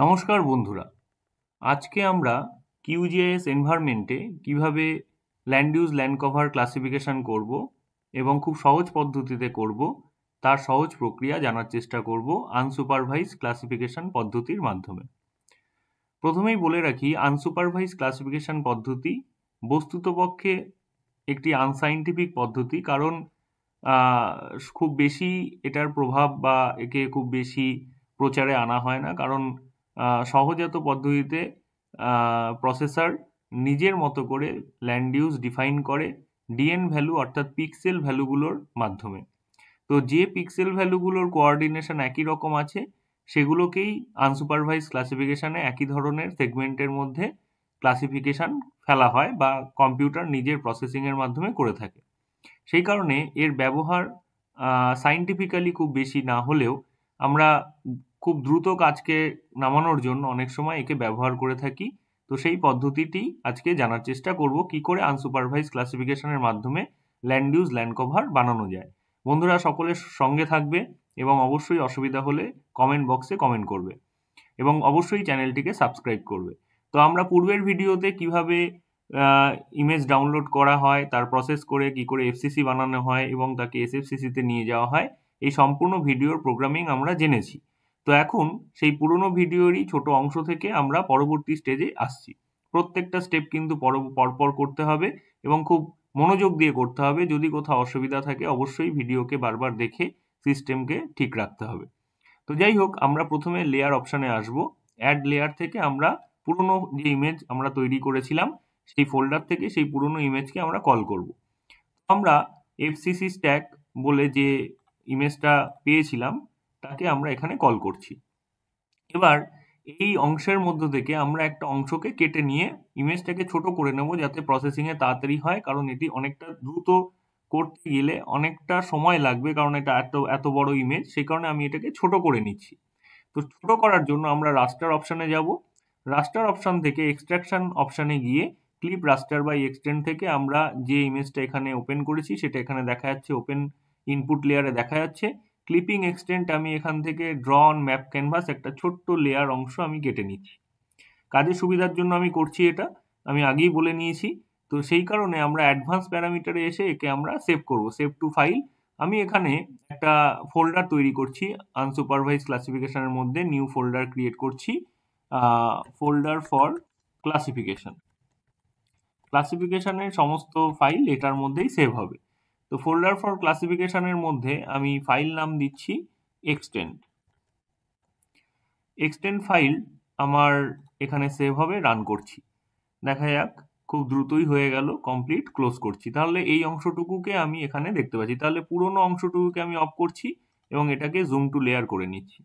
নমস্কার বন্ধুরা আজকে আমরা কিউজিআইএস এনভায়রনমেন্টে কিভাবে land use land cover classification করব এবং খুব সহজ পদ্ধতিতে করব তার সহজ প্রক্রিয়া জানার চেষ্টা করব আনসুপারভাইজ ক্লাসিফিকেশন পদ্ধতির মাধ্যমে প্রথমেই বলে রাখি আনসুপারভাইজ ক্লাসিফিকেশন পদ্ধতি বস্তুতপক্ষে একটি আনসাইন্টিফিক পদ্ধতি কারণ খুব বেশি এটার প্রভাব বা একে খুব বেশি প্রচারে আনা হয় না কারণ সহজাত পদ্ধতিতে প্রসেসার নিজের মতো করে ল্যান্ড ইউজ ডিফাইন করে ডিএন ভ্যালু অর্থাৎ পিক্সেল ভ্যালুগুলোর মাধ্যমে তো যে পিক্সেল ভ্যালুগুলোর কোয়ার্ডিনেশন একই রকম আছে সেগুলোকেই আনসুপারভাইজ ক্লাসিফিকেশানে একই ধরনের সেগমেন্টের মধ্যে ক্লাসিফিকেশান ফেলা হয় বা কম্পিউটার নিজের প্রসেসিংয়ের মাধ্যমে করে থাকে সেই কারণে এর ব্যবহার সাইন্টিফিক্যালি খুব বেশি না হলেও আমরা খুব দ্রুত কাজকে নামানোর জন্য অনেক সময় একে ব্যবহার করে থাকি তো সেই পদ্ধতিটি আজকে জানার চেষ্টা করব কি করে আনসুপারভাইজ ক্লাসিফিকেশনের মাধ্যমে ল্যান্ড ইউজ ল্যান্ড কভার বানানো যায় বন্ধুরা সকলের সঙ্গে থাকবে এবং অবশ্যই অসুবিধা হলে কমেন্ট বক্সে কমেন্ট করবে এবং অবশ্যই চ্যানেলটিকে সাবস্ক্রাইব করবে তো আমরা পূর্বের ভিডিওতে কিভাবে ইমেজ ডাউনলোড করা হয় তার প্রসেস করে কি করে এফসিসি বানানো হয় এবং তাকে এসএফসিসিতে নিয়ে যাওয়া হয় এই সম্পূর্ণ ভিডিওর প্রোগ্রামিং আমরা জেনেছি তো এখন সেই পুরনো ভিডিওরই ছোট অংশ থেকে আমরা পরবর্তী স্টেজে আসছি প্রত্যেকটা স্টেপ কিন্তু পরপর করতে হবে এবং খুব মনোযোগ দিয়ে করতে হবে যদি কোথাও অসুবিধা থাকে অবশ্যই ভিডিওকে বারবার দেখে সিস্টেমকে ঠিক রাখতে হবে তো যাই হোক আমরা প্রথমে লেয়ার অপশানে আসব অ্যাড লেয়ার থেকে আমরা পুরনো যে ইমেজ আমরা তৈরি করেছিলাম সেই ফোল্ডার থেকে সেই পুরনো ইমেজকে আমরা কল করব আমরা এফসিসি স্ট্যাক বলে যে ইমেজটা পেয়েছিলাম তাকে আমরা এখানে কল করছি এবার এই অংশের মধ্য থেকে আমরা একটা অংশকে কেটে নিয়ে ইমেজটাকে ছোট করে নেব যাতে প্রসেসিংয়ে তাড়াতাড়ি হয় কারণ এটি অনেকটা দ্রুত করতে গেলে অনেকটা সময় লাগবে কারণ এটা এত এত বড় ইমেজ সেই কারণে আমি এটাকে ছোট করে নিচ্ছি তো ছোট করার জন্য আমরা রাস্টার অপশানে যাব রাস্টার অপশান থেকে এক্সট্রাকশান অপশানে গিয়ে ক্লিপ রাস্টার বাই এক্সটেন্ড থেকে আমরা যে ইমেজটা এখানে ওপেন করেছি সেটা এখানে দেখা যাচ্ছে ওপেন ইনপুট লেয়ারে দেখা যাচ্ছে ক্লিপিং এক্সটেন্ট আমি এখান থেকে ড্র অন ম্যাপ ক্যানভাস একটা ছোট্ট লেয়ার অংশ আমি কেটে নিচ্ছি কাজের সুবিধার জন্য আমি করছি এটা আমি আগেই বলে নিয়েছি তো সেই কারণে আমরা অ্যাডভান্স প্যারামিটারে এসে একে আমরা সেভ করব সেভ টু ফাইল আমি এখানে একটা ফোল্ডার তৈরি করছি আনসুপারভাইজ ক্লাসিফিকেশানের মধ্যে নিউ ফোল্ডার ক্রিয়েট করছি ফোল্ডার ফর ক্লাসিফিকেশন ক্লাসিফিকেশানের সমস্ত ফাইল এটার মধ্যেই সেভ হবে তো ফোল্ডার ফর ক্লাসিফিকেশানের মধ্যে আমি ফাইল নাম দিচ্ছি এক্সটেন্ড এক্সটেন্ড ফাইল আমার এখানে সেভ হবে রান করছি দেখা যাক খুব দ্রুতই হয়ে গেল কমপ্লিট ক্লোজ করছি তাহলে এই অংশটুকুকে আমি এখানে দেখতে পাচ্ছি তাহলে পুরনো অংশটুকুকে আমি অফ করছি এবং এটাকে জুম টু লেয়ার করে নিচ্ছি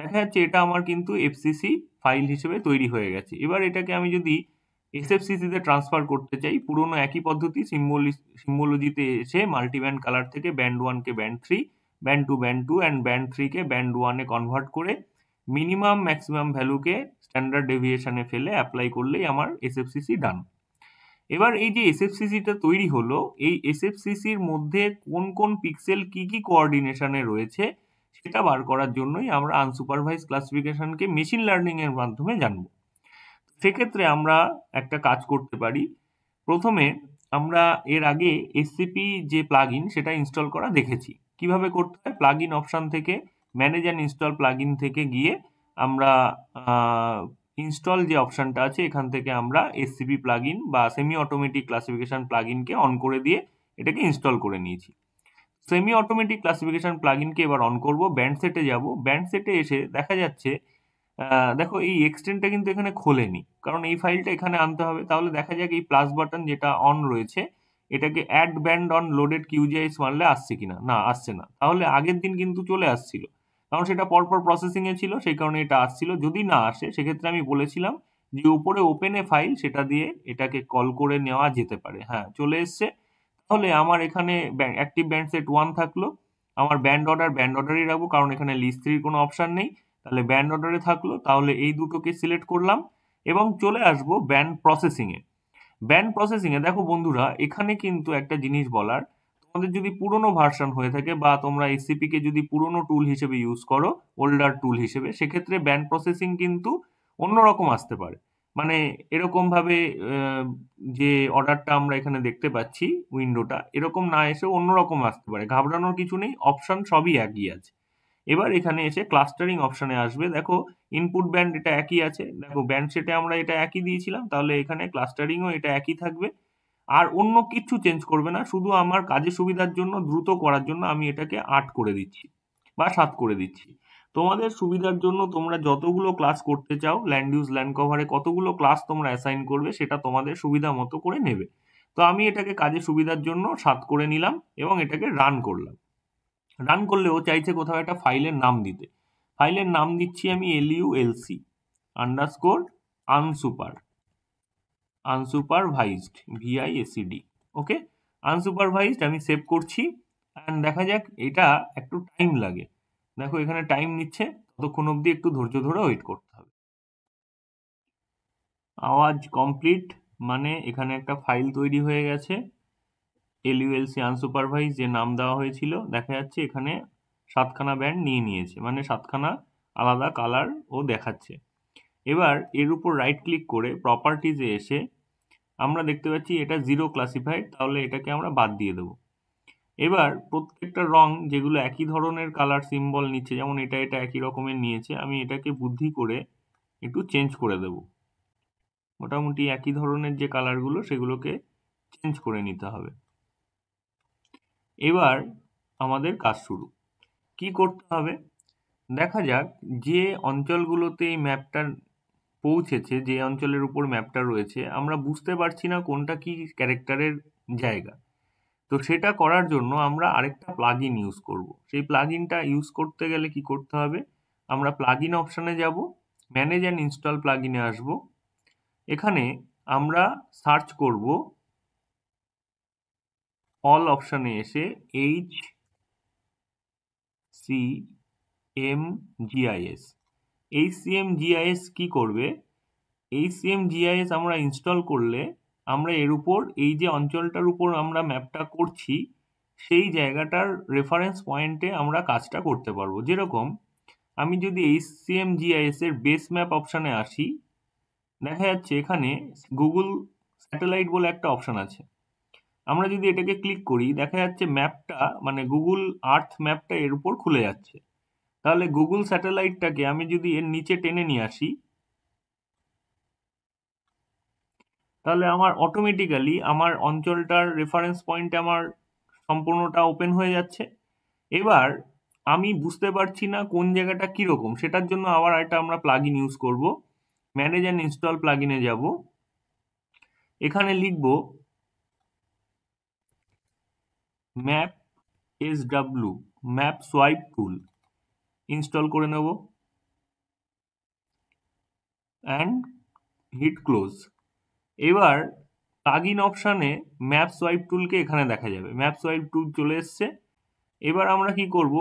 দেখা যাচ্ছে এটা আমার কিন্তু এফসিসি ফাইল হিসেবে তৈরি হয়ে গেছে এবার এটাকে আমি যদি এসএফসিসিতে ট্রান্সফার করতে চাই পুরনো একই পদ্ধতি সিম্বোলি সিম্বোলজিতে এসে মাল্টিব্যান্ড কালার থেকে ব্যান্ড ওয়ানকে band three band two band two and band থ্রিকে ব্যান্ড ওয়ানে কনভার্ট করে মিনিমাম ম্যাক্সিমাম ভ্যালুকে স্ট্যান্ডার্ড ডেভিয়েশনে ফেলে অ্যাপ্লাই করলেই আমার এসএফসিসি ডান এবার এই যে এসএফসিসিটা তৈরি হলো এই এসএফসিসির মধ্যে কোন কোন পিক্সেল কি কি কোঅর্ডিনেশনে রয়েছে সেটা বার করার জন্যই আমরা আনসুপারভাইজ ক্লাসিফিকেশনকে মেশিন লার্নিংয়ের মাধ্যমে জানবো সেক্ষেত্রে আমরা একটা কাজ করতে পারি প্রথমে আমরা এর আগে এসসিপি যে প্লাগ সেটা ইনস্টল করা দেখেছি কিভাবে করতে হয় প্লাগ ইন অপশান থেকে ম্যানেজ অ্যান্ড ইনস্টল প্লাগ থেকে গিয়ে আমরা ইনস্টল যে অপশানটা আছে এখান থেকে আমরা এসসিপি প্লাগ বা semi automatic classification plug on করে দিয়ে এটাকে ইনস্টল করে নিয়েছি সেমি অটোমেটিক ক্লাসিফিকেশান প্লাগ এবার অন করব ব্যান্ড সেটে যাব ব্যান্ড সেটে এসে দেখা যাচ্ছে দেখো এই এক্সটেন্ডটা কিন্তু এখানে খোলেনি কারণ এই ফাইলটা এখানে আনতে হবে তাহলে দেখা যাক এই প্লাস বাটন যেটা অন রয়েছে এটাকে add band on loaded QGIS মারলে আসছে কিনা না আসছে না তাহলে আগের দিন কিন্তু চলে আসছিল কারণ সেটা পরপর প্রসেসিংয়ে ছিল সেই কারণে এটা আসছিল যদি না আসে সেক্ষেত্রে আমি বলেছিলাম যে উপরে ওপেনে ফাইল সেটা দিয়ে এটাকে কল করে নেওয়া যেতে পারে হ্যাঁ চলে এসছে তাহলে আমার এখানে অ্যাক্টিভ ব্যান্ড সেট ওয়ান থাকলো আমার ব্যান্ড অর্ডার ব্যান্ড অর্ডারই রাখবো কারণ এখানে লিস্ট থ্রির কোনো অপশান নেই তাহলে ব্যান্ড অর্ডারে থাকলো তাহলে এই দুটোকে সিলেক্ট করলাম এবং চলে আসব ব্যান্ড প্রসেসিংয়ে ব্যান্ড প্রসেসিংয়ে দেখো বন্ধুরা এখানে কিন্তু একটা জিনিস বলার তোমাদের যদি পুরনো ভার্সন হয়ে থাকে বা তোমরা এসিপিকে যদি পুরনো টুল হিসেবে ইউজ করো ওল্ডার টুল হিসেবে সেক্ষেত্রে ব্যান্ড প্রসেসিং কিন্তু অন্যরকম আসতে পারে মানে এরকমভাবে যে অর্ডারটা আমরা এখানে দেখতে পাচ্ছি উইন্ডোটা এরকম না এসে অন্যরকম আসতে পারে ঘাবড়ানোর কিছু নেই অপশান সবই একই আছে এবার এখানে এসে ক্লাস্টারিং অপশানে আসবে দেখো ইনপুট ব্যান্ড এটা একই আছে দেখো ব্যান্ড সেটে আমরা এটা একই দিয়েছিলাম তাহলে এখানে ক্লাস্টারিংও এটা একই থাকবে আর অন্য কিছু চেঞ্জ করবে না শুধু আমার কাজের সুবিধার জন্য দ্রুত করার জন্য আমি এটাকে আট করে দিচ্ছি বা সাত করে দিচ্ছি তোমাদের সুবিধার জন্য তোমরা যতগুলো ক্লাস করতে চাও ল্যান্ড ইউজ ল্যান্ড কভারে কতগুলো ক্লাস তোমরা অ্যাসাইন করবে সেটা তোমাদের সুবিধা মতো করে নেবে তো আমি এটাকে কাজের সুবিধার জন্য সাত করে নিলাম এবং এটাকে রান করলাম রান করলে ও চাইছে কোথাও একটা ফাইলের নাম দিতে ফাইলের নাম দিচ্ছি আমি L U L C underscore unsuper unsupervised VIACD okay unsupervised আমি সেভ করছি অ্যান্ড দেখা যাক এটা একটু টাইম লাগে দেখো এখানে টাইম নিচ্ছে ততক্ষণ অবধি একটু ধৈর্য ধরে ওয়েট করতে হবে আওয়াজ কমপ্লিট মানে এখানে একটা ফাইল তৈরি হয়ে গেছে এলইউএলসি আনসুপারভাইজ যে নাম দেওয়া হয়েছিল দেখা যাচ্ছে এখানে সাতখানা ব্যান্ড নিয়ে নিয়েছে মানে সাতখানা আলাদা কালার ও দেখাচ্ছে এবার এর উপর রাইট ক্লিক করে প্রপার্টিজে এসে আমরা দেখতে পাচ্ছি এটা জিরো ক্লাসিফাইড তাহলে এটাকে আমরা বাদ দিয়ে দেব এবার প্রত্যেকটা রং যেগুলো একই ধরনের কালার সিম্বল নিচ্ছে যেমন এটা এটা একই রকমের নিয়েছে আমি এটাকে বুদ্ধি করে একটু চেঞ্জ করে দেব মোটামুটি একই ধরনের যে কালারগুলো সেগুলোকে চেঞ্জ করে নিতে হবে এবার আমাদের কাজ শুরু কী করতে হবে দেখা যাক যে অঞ্চলগুলোতে এই ম্যাপটা পৌঁছেছে যে অঞ্চলের উপর ম্যাপটা রয়েছে আমরা বুঝতে পারছি না কোনটা কী ক্যারেক্টারের জায়গা তো সেটা করার জন্য আমরা আরেকটা প্লাগ ইন ইউজ করব সেই প্লাগ ইনটা ইউজ করতে গেলে কি করতে হবে আমরা প্লাগ ইন অপশানে যাব ম্যানেজ অ্যান্ড ইনস্টল প্লাগ ইনে আসবো এখানে আমরা সার্চ করব অল অপশানে এসে H C M GIS C M GIS কী করবে এইচ সি এম জিআইএস আমরা ইনস্টল করলে আমরা এর উপর এই যে অঞ্চলটার উপর আমরা ম্যাপটা করছি সেই জায়গাটার রেফারেন্স পয়েন্টে আমরা কাজটা করতে পারবো যেরকম আমি যদি এইচ সি এম জিআইএস এর বেস ম্যাপ অপশানে আসি দেখা যাচ্ছে এখানে গুগল স্যাটেলাইট বলে একটা অপশান আছে আমরা যদি এটাকে ক্লিক করি দেখা যাচ্ছে ম্যাপটা মানে গুগল আর্থ ম্যাপটা এর উপর খুলে যাচ্ছে তাহলে গুগল স্যাটেলাইটটাকে আমি যদি এর নিচে টেনে নিয়ে আসি তাহলে আমার অটোমেটিক্যালি আমার অঞ্চলটার রেফারেন্স পয়েন্টে আমার সম্পূর্ণটা ওপেন হয়ে যাচ্ছে এবার আমি বুঝতে পারছি না কোন জায়গাটা কীরকম সেটার জন্য আবার একটা আমরা প্লাগ ইন ইউজ করবো ম্যানেজ অ্যান্ড ইনস্টল প্লাগ ইনে যাবো এখানে লিখবো map S W map swipe tool install করে নেব অ্যান্ড হিট ক্লোজ এবার প্লাগ ইন অপশানে ম্যাপ সোয়াইপ টুলকে এখানে দেখা যাবে ম্যাপ সোয়াইপ টুল চলে এসছে এবার আমরা কি করব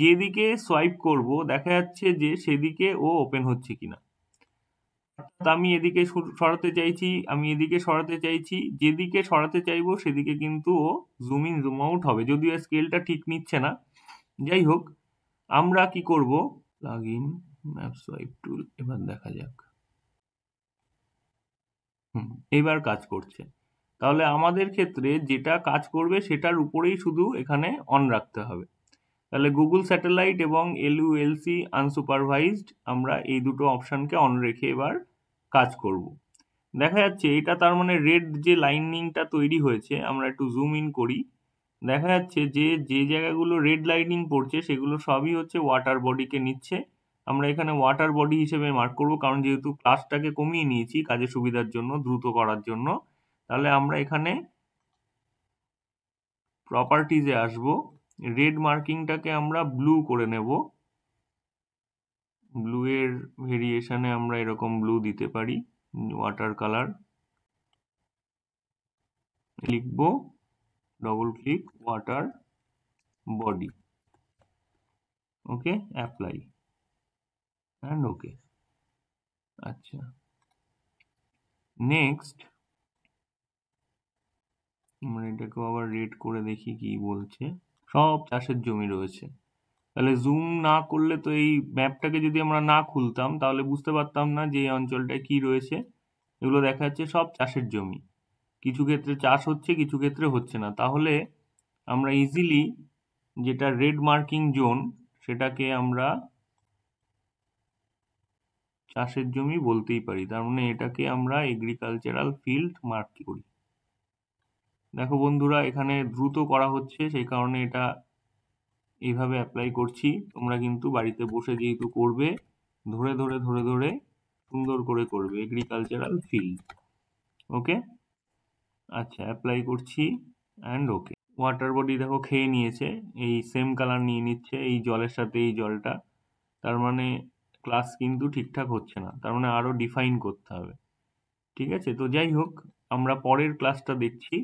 যেদিকে সোয়াইপ করব দেখা যাচ্ছে যে সেদিকে ও ওপেন হচ্ছে কিনা আমি এদিকে সরাতে চাইছি আমি এদিকে সরাতে চাইছি যেদিকে সরাতে চাইবো সেদিকে কিন্তু ও জুম ইন জুম আউট হবে যদিও স্কেলটা ঠিক নিচ্ছে না যাই হোক আমরা কি করব log in map swipe tool এবার দেখা যাক হুম এবার কাজ করছে তাহলে আমাদের ক্ষেত্রে যেটা কাজ করবে সেটার উপরেই শুধু এখানে অন রাখতে হবে তাহলে গুগল স্যাটেলাইট এবং এলইউএলসি আনসুপারভাইজড আমরা এই দুটো অপশানকে অন রেখে এবার কাজ করব দেখা যাচ্ছে এটা তার মানে রেড যে লাইনিংটা তৈরি হয়েছে আমরা একটু জুম ইন করি দেখা যাচ্ছে যে যে জায়গাগুলো রেড লাইনিং পড়ছে সেগুলো সবই হচ্ছে ওয়াটার বডিকে নিচ্ছে আমরা এখানে ওয়াটার বডি হিসেবে মার্ক করব কারণ যেহেতু ক্লাসটাকে কমিয়ে নিয়েছি কাজের সুবিধার জন্য দ্রুত করার জন্য তাহলে আমরা এখানে প্রপার্টিজে আসব রেড মার্কিংটাকে আমরা ব্লু করে নেব ব্লুয়ের ভেরিয়েশানে আমরা এরকম ব্লু দিতে পারি ওয়াটার কালার লিখব double click water body okay apply and okay আচ্ছা নেক্সট মানে আমরা এটাকেও আবার রেড করে দেখি কি বলছে সব চাষের জমি রয়েছে তাহলে জুম না করলে তো এই ম্যাপটাকে যদি আমরা না খুলতাম তাহলে বুঝতে পারতাম না যে এই অঞ্চলটায় কী রয়েছে এগুলো দেখা যাচ্ছে সব চাষের জমি কিছু ক্ষেত্রে চাষ হচ্ছে কিছু ক্ষেত্রে হচ্ছে না তাহলে আমরা ইজিলি যেটা রেড মার্কিং জোন সেটাকে আমরা চাষের জমি বলতেই পারি তার মানে এটাকে আমরা এগ্রিকালচারাল ফিল্ড মার্ক করি দেখো বন্ধুরা এখানে দ্রুত করা হচ্ছে সেই কারণে এটা এইভাবে অ্যাপ্লাই করছি তোমরা কিন্তু বাড়িতে বসে যেহেতু করবে ধরে ধরে ধরে ধরে সুন্দর করে করবে এগ্রিকালচারাল ফিল্ড ওকে আচ্ছা অ্যাপ্লাই করছি অ্যান্ড ওকে ওয়াটার বডি দেখো খেয়ে নিয়েছে এই সেম কালার নিয়ে নিচ্ছে এই জলের সাথে এই জলটা তার মানে ক্লাস কিন্তু ঠিকঠাক হচ্ছে না তার মানে আরও ডিফাইন করতে হবে ঠিক আছে তো যাই হোক আমরা পরের ক্লাসটা দেখছি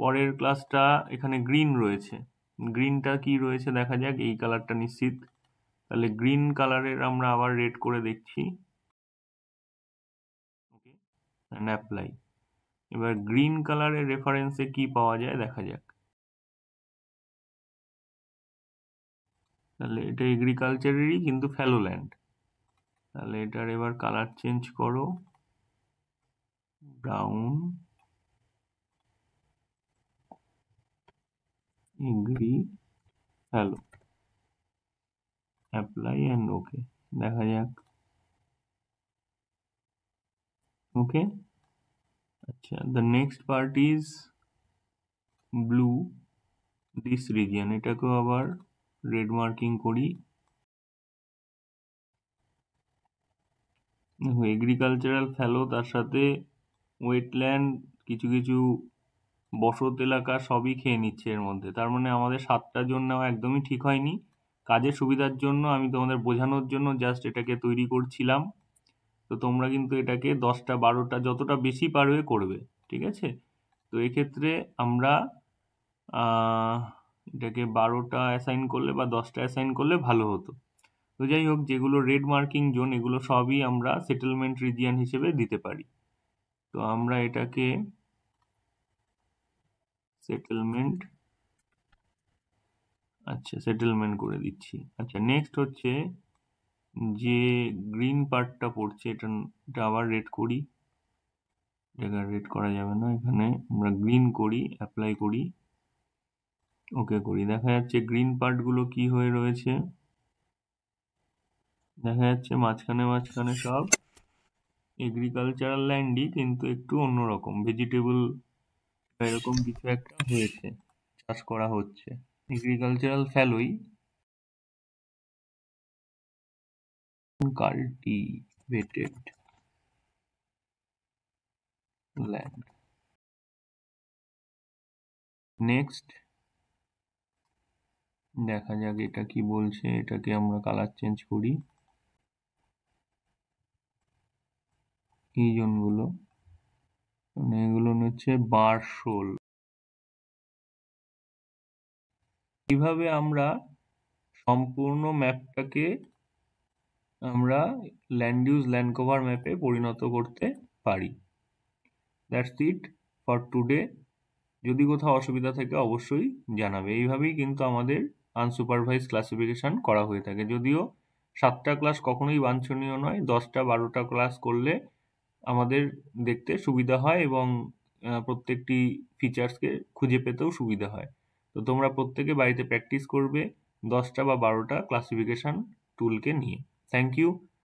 পরের ক্লাসটা এখানে গ্রিন রয়েছে গ্রিনটা কি রয়েছে দেখা যাক এই কালারটা নিশ্চিত তাহলে গ্রিন কালারের আমরা আবার রেড করে দেখছি ওকে অ্যাপ্লাই এবার গ্রিন কালারের রেফারেন্সে কি পাওয়া যায় দেখা যাক তাহলে এটা এগ্রিকালচারেরই কিন্তু ফ্যালোল্যান্ড তাহলে এটার এবার কালার চেঞ্জ করো ব্রাউন ইংরি হ্যালো অ্যাপ্লাই অ্যান্ড ওকে দেখা যাক ওকে আচ্ছা the next part is blue this region এটাকেও আবার রেড মার্কিং করি এগ্রিকালচারাল ফ্যালো তার সাথে ওয়েটল্যান্ড কিছু কিছু বসত এলাকা সবই খেয়ে নিচ্ছে এর মধ্যে তার মানে আমাদের সাতটা জন্য নেওয়া একদমই ঠিক হয়নি কাজের সুবিধার জন্য আমি তোমাদের বোঝানোর জন্য জাস্ট এটাকে তৈরি করছিলাম তো তোমরা কিন্তু এটাকে দশটা বারোটা যতটা বেশি পারবে করবে ঠিক আছে তো এক্ষেত্রে আমরা এটাকে বারোটা অ্যাসাইন করলে বা দশটা অ্যাসাইন করলে ভালো হতো তো যাই হোক যেগুলো রেড মার্কিং জোন এগুলো সবই আমরা সেটেলমেন্ট রিজিয়ান হিসেবে দিতে পারি তো আমরা এটাকে সেটেলমেন্ট আচ্ছা সেটেলমেন্ট করে দিচ্ছি আচ্ছা নেক্সট হচ্ছে যে গ্রিন পার্টটা পড়ছে এটা এটা আবার রেড করি এটা রেড করা যাবে না এখানে আমরা গ্রিন করি অ্যাপ্লাই করি ওকে করি দেখা যাচ্ছে গ্রিন পার্টগুলো কি হয়ে রয়েছে দেখা যাচ্ছে মাঝখানে মাঝখানে সব এগ্রিকালচারাল ল্যান্ডই কিন্তু একটু অন্যরকম ভেজিটেবল এরকম কিছু একটা হয়েছে চাষ করা হচ্ছে এগ্রিকালচারাল ফ্যালোই কাল্টিভেটেড ল্যান্ড নেক্সট দেখা যাক এটা কি বলছে এটাকে আমরা কালার চেঞ্জ করি এই জোনগুলো মানে এগুলো হচ্ছে বার শোল কিভাবে আমরা সম্পূর্ণ ম্যাপটাকে আমরা ল্যান্ড ইউজ ল্যান্ড কভার ম্যাপে পরিণত করতে পারি দ্যাটস ইট ফর টুডে যদি কোথাও অসুবিধা থাকে অবশ্যই জানাবে এইভাবেই কিন্তু আমাদের আনসুপারভাইজ ক্লাসিফিকেশান করা হয়ে থাকে যদিও সাতটা ক্লাস কখনোই বাঞ্ছনীয় নয় দশটা বারোটা ক্লাস করলে আমাদের দেখতে সুবিধা হয় এবং প্রত্যেকটি ফিচার্সকে খুঁজে পেতেও সুবিধা হয় তো তোমরা প্রত্যেকে বাড়িতে প্র্যাকটিস করবে দশটা বা বারোটা ক্লাসিফিকেশান টুলকে নিয়ে থ্যাংক ইউ